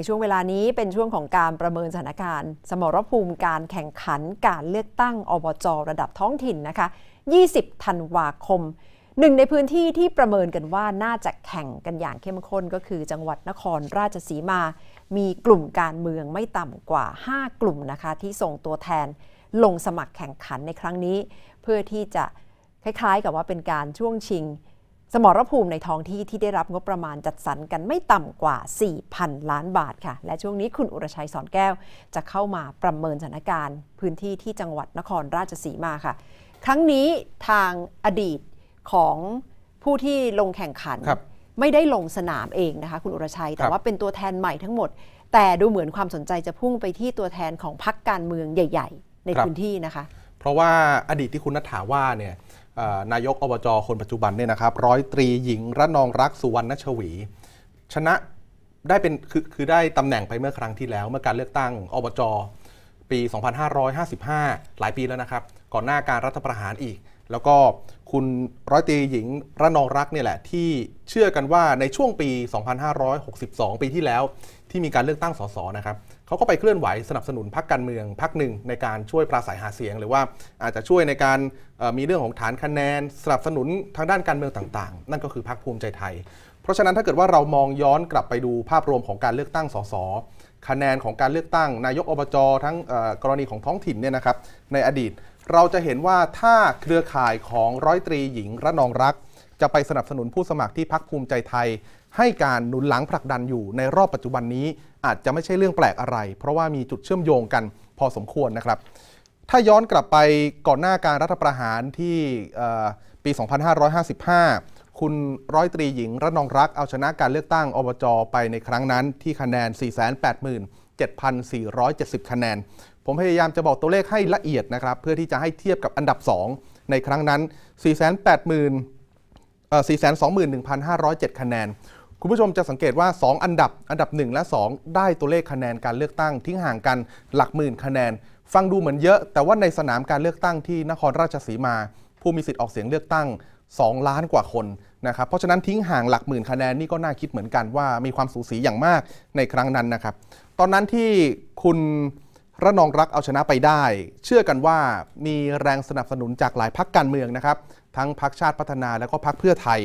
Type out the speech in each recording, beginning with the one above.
ในช่วงเวลานี้เป็นช่วงของการประเมินสถานการณ์ สมรภูมิการแข่งขันการเลือกตั้งอบจระดับท้องถิ่นนะคะ 20 ธันวาคม หนึ่งในพื้นที่ที่ประเมินกันว่าน่าจะแข่งกันอย่างเข้มข้น ก็คือจังหวัดนครราชสีมา มีกลุ่มการเมืองไม่ต่ำกว่า 5 กลุ่มนะคะที่ส่งตัวแทน ลงสมัครแข่งขันในครั้งนี้ เพื่อที่จะคล้าย ๆ กับว่าเป็นการช่วงชิงสมรภูมิในท้องที่ที่ได้รับ งบประมาณจัดสรรกันไม่ต่ำกว่า 4,000 ล้านบาทค่ะ และช่วงนี้คุณอุรชัยสอนแก้วจะเข้ามาประเมินสถานการณ์ พื้นที่ที่จังหวัดนครราชสีมาค่ะ ครั้งนี้ทางอดีตของผู้ที่ลงแข่งขัน ไม่ได้ลงสนามเองนะคะคุณอุรชัย แต่ว่าเป็นตัวแทนใหม่ทั้งหมด แต่ดูเหมือนความสนใจจะพุ่งไปที่ตัวแทนของพรรคการเมืองใหญ่ ๆ ในพื้นที่นะคะเพราะว่าอดีตที่คุณนัฐาว่าเนี่ยนายกอบจคนปัจจุบันเนี่ยนะครับ ร้อยตรีหญิงระนองรักสุวรรณชวี ชนะได้เป็นคือคือได้ตำแหน่งไปเมื่อครั้งที่แล้วเมื่อการเลือกตั้งอบจปี 2555 หลายปีแล้วนะครับ ก่อนหน้าการรัฐประหารอีก แล้วก็คุณร้อยตีหญิงระนองรักเนี่ยแหละที่เชื่อกันว่าในช่วงปี2562 ปีที่แล้ว ที่มีการเลือกตั้งสสนะครับเขาก็ไปเคลื่อนไหวสนับสนุนพักการเมืองพักหนึ่งในการช่วยปราศัยหาเสียง หรือว่าอาจจะช่วยในการมีเรื่องของฐานคะแนน สนับสนุนทางด้านการเมืองต่างๆ นั่นก็คือพักภูมิใจไทย เพราะฉะนั้นถ้าเกิดว่าเรามองย้อนกลับไปดูภาพรวมของการเลือกตั้งสสคะแนนของการเลือกตั้งนายกอบจทั้งกรณีของท้องถิ่นเนี่ยนะครับ ในอดีตเราจะเห็นว่าถ้าเครือข่ายของร้อยตรีหญิงระนองรักจะไปสนับสนุนผู้สมัครที่พักภูมิใจไทย ให้การหนุนหลังผลักดันอยู่ในรอบปัจจุบันนี้อาจจะไม่ใช่เรื่องแปลกอะไร เพราะว่ามีจุดเชื่อมโยงกันพอสมควรนะครับถ้าย้อนกลับไปก่อนหน้าการรัฐประหารที่ปี 2555 คุณร้อยตรีหญิงระนองรักเอาชนะการเลือกตั้งอบจไปในครั้งนั้นที่คะแนน 487,470 คะแนน ผมพยายามจะบอกตัวเลขให้ละเอียดนะครับเพื่อที่จะให้เทียบกับอันดับ 2 ในครั้งนั้น 480,000 421,507 คะแนนคุณผู้ชมจะสังเกตว่า 2 อันดับอันดับ 1 และ 2 ได้ตัวเลขคะแนนการเลือกตั้ง ทิ้งห่างกันหลักหมื่นคะแนน ฟังดูเหมือนเยอะ แต่ว่าในสนามการเลือกตั้งที่นครราชสีมา ผู้มีสิทธิ์ออกเสียงเลือกตั้ง 2 ล้านกว่าคนนะครับเพราะฉะนั้นทิ้งห่างหลักหมื่นคะแนนนี่ก็น่าคิดเหมือนกันว่ามีความสูสีอย่างมากในครั้งนั้นนะครับ ตอนนั้นที่คุณระนองรักเอาชนะไปได้ เชื่อกันว่ามีแรงสนับสนุนจากหลายพักการเมืองนะครับ ทั้งพักชาติพัฒนาและก็พักเพื่อไทย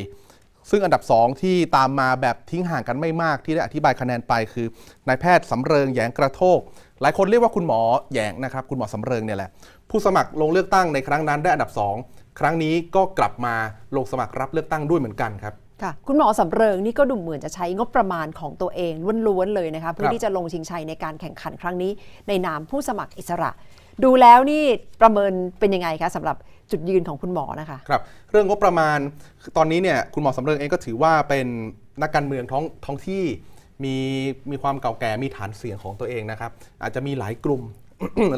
ซึ่งอันดับ 2 ที่ตามมาแบบทิ้งห่างกันไม่มากที่ได้อธิบายคะแนนไปคือนายแพทย์สำเริงแยงกระโทกหลายคนเรียกว่าคุณหมอแยงนะครับ คุณหมอสำเริงเนี่ยแหละ ผู้สมัครลงเลือกตั้งในครั้งนั้นได้อันดับ 2 ครั้งนี้ก็กลับมาลงสมัครรับเลือกตั้งด้วยเหมือนกันครับค่ะคุณหมอสำเริงนี่ก็ดูเหมือนจะใช้งบประมาณของตัวเองล้วนๆเลยนะคะเพื่อที่จะลงชิงชัยในการแข่งขันครั้งนี้ ในนามผู้สมัครอิสระดูแล้วนี่ประเมินเป็นยังไงคะสำหรับจุดยืนของคุณหมอนะคะครับเรื่องงบประมาณตอนนี้เนี่ยคุณหมอสำเริงเองก็ถือว่าเป็นนักการเมืองท้องท้องที่มีมีความเก่าแก่มีฐานเสียงของตัวเองนะครับ อาจจะมีหลายกลุ่ม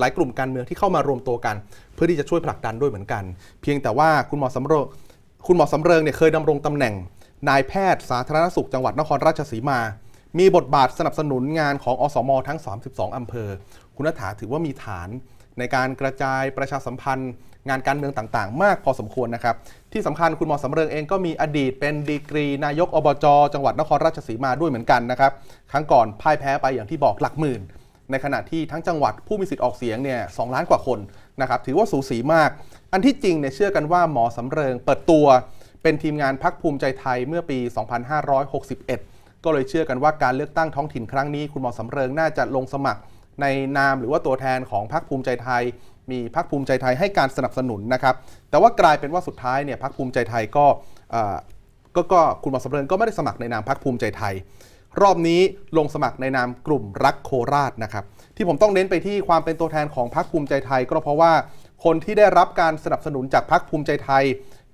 หลายกลุ่มการเมืองที่เข้ามารวมตัวกัน เพื่อที่จะช่วยผลักดันด้วยเหมือนกัน เพียงแต่ว่าคุณหมอสำเริงคุณหมอสำเริงเนี่ยเคยดำรงตำแหน่ง นายแพทย์สาธารณสุข จังหวัดนครราชสีมา มีบทบาทสนับสนุนงานของอสมทั้ง 32อำเภอ คุณนัฐาถือว่ามีฐานในการกระจายประชาสัมพันธ์ งานการเมืองต่างๆ มากพอสมควรนะครับ ที่สำคัญคุณหมอสำเริงเองก็มีอดีตเป็นดีกรีนายกอบจจังหวัดนครราชสีมา ด้วยเหมือนกันนะครับครั้งก่อนพ่ายแพ้ไปอย่างที่บอกหลักหมื่น ในขณะที่ทั้งจังหวัดผู้มีสิทธิ์ออกเสียงเนี่ยสล้านกว่าคนนะครับถือว่าสูสีมาก อันที่จริงเนี่ยเชื่อกันว่าหมอสำเริงเปิดตัวเป็นทีมงานพักภูมิใจไทยเมื่อปี2561ก็เลยเชื่อกันว่าการเลือกตั้งท้องถิ่นครั้งนี้ คุณหมอสำเริงน่าจะลงสมัครในนามหรือว่าตัวแทนของพรรคภูมิใจไทย มีพรรคภูมิใจไทยให้การสนับสนุนนะครับ แต่ว่ากลายเป็นว่าสุดท้ายเนี่ยพรรคภูมิใจไทยก็ก็ก็คุณหมอสมเลินก็ไม่ได้สมัครในนามพรรคภูมิใจไทย รอบนี้ลงสมัครในนามกลุ่มรักโคราชนะครับ ที่ผมต้องเน้นไปที่ความเป็นตัวแทนของพรรคภูมิใจไทย ก็เพราะว่าคนที่ได้รับการสนับสนุนจากพรรคภูมิใจไทย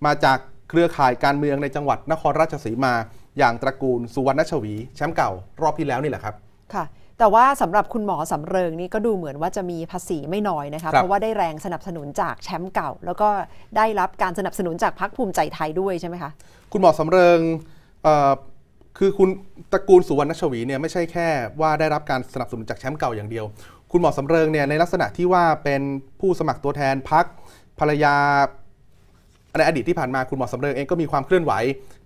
มาจากเครือข่ายการเมืองในจังหวัดนครราชสีมา อย่างตระกูลสุวรรณชวีแชมป์เก่า รอบที่แล้วนี่แหละครับค่ะแต่ว่าสำหรับคุณหมอสำเริงนี่ก็ดูเหมือนว่าจะมีภาษีไม่น้อยนะคะเพราะว่าได้แรงสนับสนุนจากแชมป์เก่า แล้วก็ได้รับการสนับสนุนจากพักภูมิใจไทยด้วยใช่ไหมคะคุณหมอสำเริงคือคุณตระกูลสุวรรณชวีเนี่ยไม่ใช่แค่ ว่าได้รับการสนับสนุนจากแชมป์เก่าอย่างเดียว คุณหมอสำเริงเนี่ยในลักษณะที่ว่าเป็นผู้สมัครตัวแทนพักภรรยาในอดีตที่ผ่านมาคุณหมอสำเริงเองก็มีความเคลื่อนไหว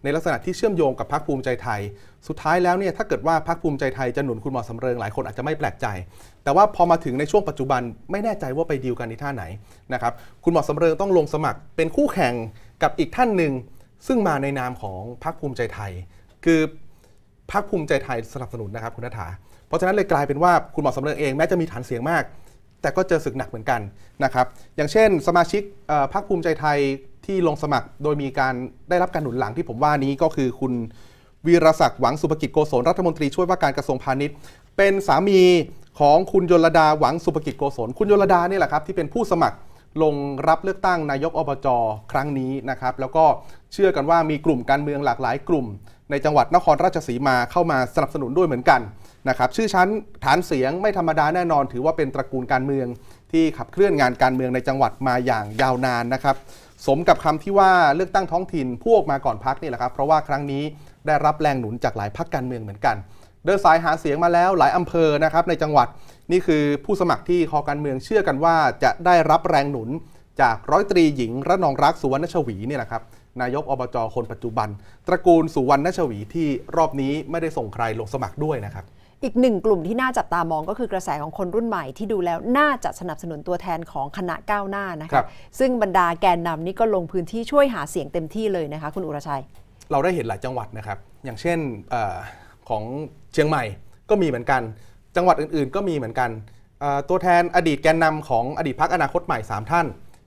ในลักษณะที่เชื่อมโยงกับพรรคภูมิใจไทย สุดท้ายแล้วเนี่ยถ้าเกิดว่าพรรคภูมิใจไทยจะหนุนคุณหมอสำเริงหลายคนอาจจะไม่แปลกใจ แต่ว่าพอมาถึงในช่วงปัจจุบันไม่แน่ใจว่าไปดีลกันในท่าไหนนะครับคุณหมอสำเริงต้องลงสมัครเป็นคู่แข่งกับอีกท่านหนึ่งซึ่งมาในนามของพรรคภูมิใจไทย คือพรรคภูมิใจไทยสนับสนุนนะครับคุณนัฐาเพราะฉะนั้นเลยกลายเป็นว่าคุณหมอสำเริงเองแม้จะมีฐานเสียงมากแต่ก็เจอศึกหนักเหมือนกันนะครับ อย่างเช่นสมาชิกพรรคภูมิใจไทยที่ลงสมัครโดยมีการได้รับการหนุนหลังที่ผมว่านี้ก็คือคุณวีรศักดิ์หวังสุภกิจโกศลรัฐมนตรีช่วยว่าการกระทรวงพาณิชย์ เป็นสามีของคุณยลดาหวังสุภกิจโกศลคุณยลดาเนี่ยแหละครับที่เป็นผู้สมัครลงรับเลือกตั้งนายกอบจอครั้งนี้นะครับ แล้วก็เชื่อกันว่ามีกลุ่มการเมืองหลากหลายกลุ่ม ในจังหวัดนครราชสีมาเข้ามาสนับสนุนด้วยเหมือนกันนะครับ ชื่อชั้นฐานเสียงไม่ธรรมดาแน่นอน ถือว่าเป็นตระกูลการเมืองที่ขับเคลื่อนงานการเมืองในจังหวัดมาอย่างยาวนานนะครับ สมกับคำที่ว่าเลือกตั้งท้องถิ่นพวกมาก่อนพักนี่แหละครับ เพราะว่าครั้งนี้ได้รับแรงหนุนจากหลายพักการเมืองเหมือนกัน เดินสายหาเสียงมาแล้วหลายอำเภอนะครับ ในจังหวัดนี่คือผู้สมัครที่คอการเมืองเชื่อกันว่าจะได้รับแรงหนุนจากร้อยตรี หญิง ระนองรักสุวรรณชวีนี่แหละครับนายกอบจคนปัจจุบัน ตระกูลสุวรรณชวีที่รอบนี้ไม่ได้ส่งใครลงสมัครด้วยนะครับ อีกหนึ่งกลุ่มที่น่าจับตามองก็คือกระแสของคนรุ่นใหม่ที่ดูแล้วน่าจะสนับสนุนตัวแทนของคณะก้าวหน้านะคะคซึ่งบรรดาแกนนำนี่ก็ลงพื้นที่ช่วยหาเสียงเต็มที่เลยนะคะคุณอุรชัย เราได้เห็นหลายจังหวัดนะครับ อย่างเช่นอของเชียงใหม่ก็มีเหมือนกัน จังหวัดอื่นๆ ก็มีเหมือนกัน ตัวแทนอดีตแกนนำของอดีตพักอนาคตใหม่ 3 ท่าน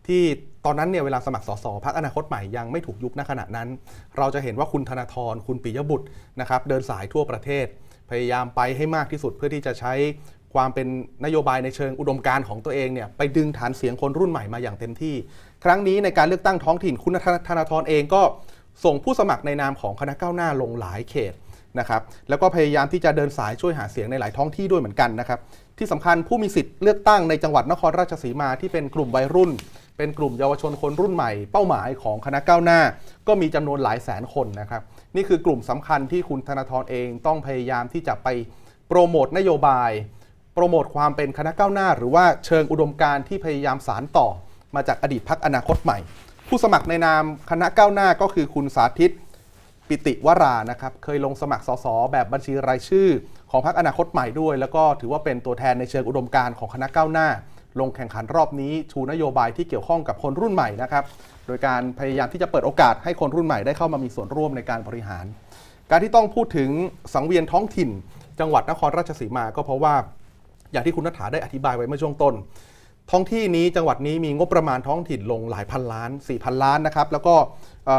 ที่ตอนนั้นเนี่ยเวลาสมัครสสพักอนาคตใหม่ยังไม่ถูกยุบณขณะนั้น เราจะเห็นว่าคุณธนาธรคุณปิยบุตรนะครับ เดินสายทั่วประเทศ พยายามไปให้มากที่สุดเพื่อที่จะใช้ความเป็นนโยบายในเชิงอุดมการของตัวเองเนี่ยไปดึงฐานเสียงคนรุ่นใหม่มาอย่างเต็มที่ ครั้งนี้ในการเลือกตั้งท้องถิ่นคุณธนาธรเองก็ส่งผู้สมัครในนามของคณะก้าวหน้าลงหลายเขตนะครับแล้วก็พยายามที่จะเดินสายช่วยหาเสียงในหลายท้องที่ด้วยเหมือนกันนะครับที่สำคัญผู้มีสิทธิ์เลือกตั้งในจังหวัดนครราชสีมาที่เป็นกลุ่มวัยรุ่น เป็นกลุ่มเยาวชนคนรุ่นใหม่ เป้าหมายของคณะก้าวหน้า ก็มีจำนวนหลายแสนคนนะครับนี่คือกลุ่มสำคัญที่คุณธนาธรเองต้องพยายามที่จะไปโปรโมทนโยบาย โปรโมทความเป็นคณะก้าวหน้า หรือว่าเชิงอุดมการณ์ที่พยายามสารต่อมาจากอดีตพักอนาคตใหม่ ผู้สมัครในนามคณะก้าวหน้าก็คือคุณสาธิตปิติวรา นะครับ เคยลงสมัครสสแบบบัญชีรายชื่อของพรรคอนาคตใหม่ด้วย แล้วก็ถือว่าเป็นตัวแทนในเชิงอุดมการณ์ของคณะก้าวหน้า ลงแข่งขันรอบนี้ชูนโยบายที่เกี่ยวข้องกับคนรุ่นใหม่นะครับ โดยการพยายามที่จะเปิดโอกาสให้คนรุ่นใหม่ได้เข้ามามีส่วนร่วมในการบริหาร การที่ต้องพูดถึงสังเวียนท้องถิ่น จังหวัดนครราชสีมาก็เพราะว่า อย่างที่คุณนัฐาได้อธิบายไว้เมื่อช่วงต้นท้องที่นี้จังหวัดนี้มีงบประมาณท้องถิ่นลงหลายพันล้าน 4,000 ล้านนะครับ แล้วก็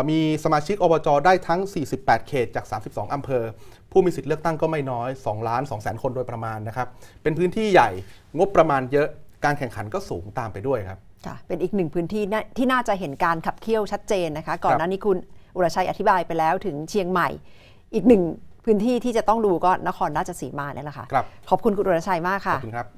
มีสมาชิกอบจได้ทั้ง 48 เขตจาก 32อำเภอ ผู้มีสิทธิ์เลือกตั้งก็ไม่น้อย 2 ล้าน 2 แสนคนโดยประมาณนะครับ เป็นพื้นที่ใหญ่งบประมาณเยอะการแข่งขันก็สูงตามไปด้วยครับค่ะเป็นอีกหนึ่งพื้นที่ที่น่าจะเห็นการขับเคี่ยวชัดเจนนะคะก่อนหน้านี้คุณอุรชัยอธิบายไปแล้วถึงเชียงใหม่ อีกหนึ่งพื้นที่ที่จะต้องดูก็นครราชสีมาเนี่ยแหละค่ะขอบคุณคุณอุรชัยมากค่ะขอบคุณครับ